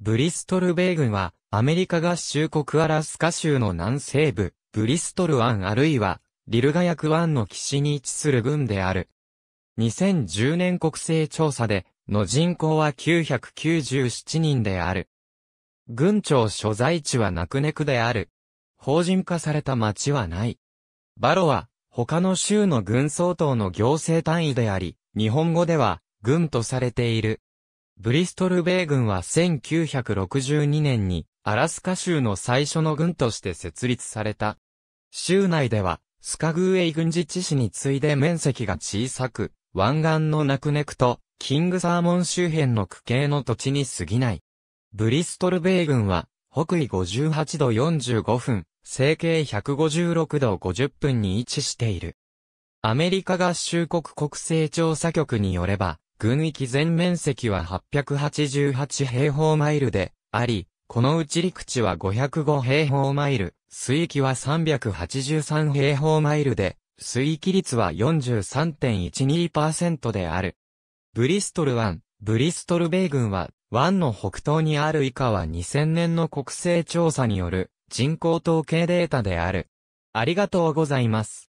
ブリストル米軍は、アメリカ合衆国アラスカ州の南西部、ブリストル湾あるいは、リルガ役湾の岸に位置する軍である。2010年国勢調査で、の人口は997人である。軍庁所在地はナクネクである。法人化された町はない。バロは、他の州の軍総統の行政単位であり、日本語では、軍とされている。ブリストル米軍は1962年にアラスカ州の最初の軍として設立された。州内ではスカグーエイ軍事地市に次いで面積が小さく、湾岸のナクネクとキングサーモン周辺の区形の土地に過ぎない。ブリストル米軍は北緯58度45分、成形156度50分に位置している。アメリカ合衆国国勢調査局によれば、軍域全面積は888平方マイルであり、このうち陸地は505平方マイル、水域は383平方マイルで、水域率は43.12%である。ブリストル湾、ブリストル米軍は、湾の北東にある以下は2000年の国勢調査による人口統計データである。ありがとうございます。